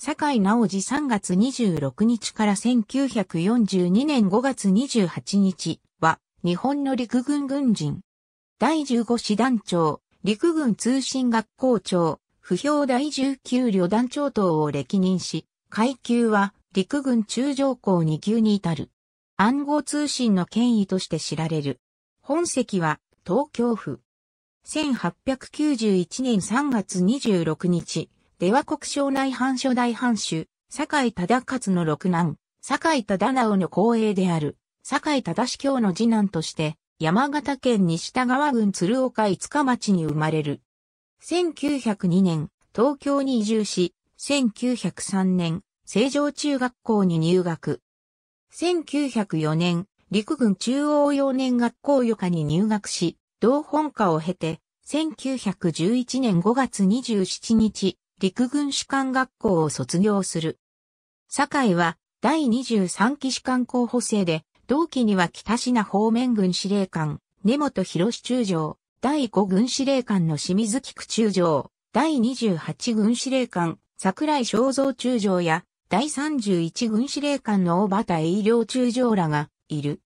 坂井直治3月26日から1942年5月28日は日本の陸軍軍人。第15師団長、陸軍通信学校長、不評第19旅団長等を歴任し、階級は陸軍中将校2級に至る。暗号通信の権威として知られる。本籍は東京府。1891年3月26日。出羽国省内藩書大藩主、堺井忠勝の六男、堺井忠直の後衛である、堺井忠司教の次男として、山形県西田川郡鶴岡五日町に生まれる。1902年、東京に移住し、1903年、成城中学校に入学。1904年、陸軍中央幼年学校予科に入学し、同本科を経て、1911年5月27日、陸軍士官学校を卒業する。堺は第23期士官候補生で、同期には北品方面軍司令官、根本博中将、第5軍司令官の清水菊中将、第28軍司令官、桜井正三中将や、第31軍司令官の大畑栄良中将らがいる。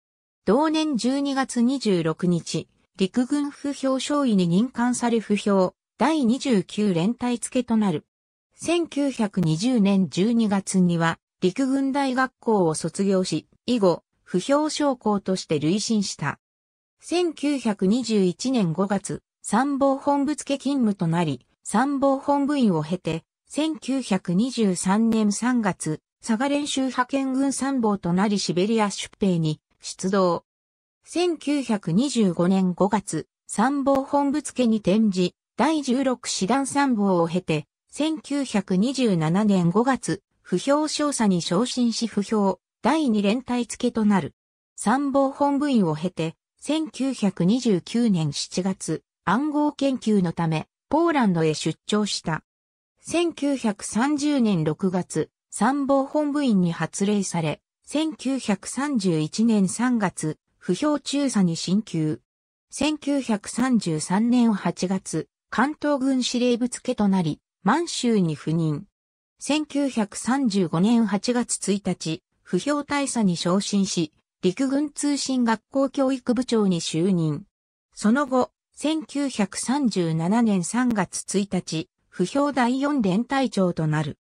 同年12月26日、陸軍不評少尉に任官され不評、第29連隊付となる。1920年12月には陸軍大学校を卒業し、以後、不評将校として累進した。1921年5月、参謀本部付勤務となり、参謀本部員を経て、1923年3月、佐賀練習派遣軍参謀となりシベリア出兵に出動。1925年5月、参謀本部付に転じ、第16師団参謀を経て、1927年5月、不評少佐に昇進し不評、第2連隊付となる。参謀本部員を経て、1929年7月、暗号研究のため、ポーランドへ出張した。1930年6月、参謀本部員に発令され、1931年3月、不評中佐に進級。1933年8月、関東軍司令部付となり、満州に赴任。1935年8月1日、不評大佐に昇進し、陸軍通信学校教育部長に就任。その後、1937年3月1日、不評第四連隊長となる。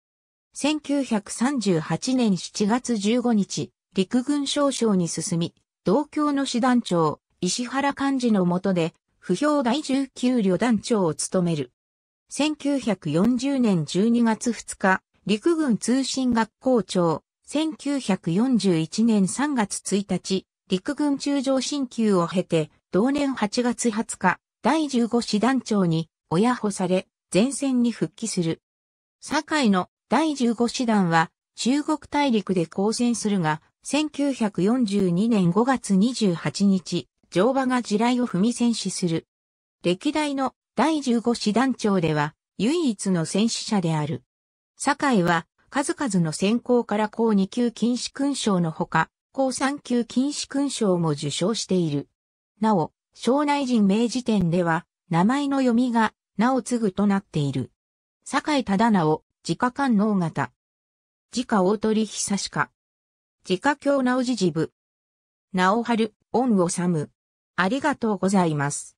1938年7月15日、陸軍少将に進み、同郷の師団長、石原幹事の下で、不評第19旅団長を務める。1940年12月2日、陸軍通信学校長。1941年3月1日、陸軍中将進級を経て、同年8月20日、第15師団長に親保され、前線に復帰する。堺の第15師団は、中国大陸で交戦するが、1942年5月28日、乗馬が地雷を踏み戦死する。歴代の第15師団長では唯一の戦死者である。堺は数々の選考から高2級禁止勲章のほか、高3級禁止勲章も受章している。なお、省内人名辞典では、名前の読みが、なお継ぐとなっている。堺忠直、自家官能型。自家大鳥久しか。自家教直自治部。直春、恩をむ。ありがとうございます。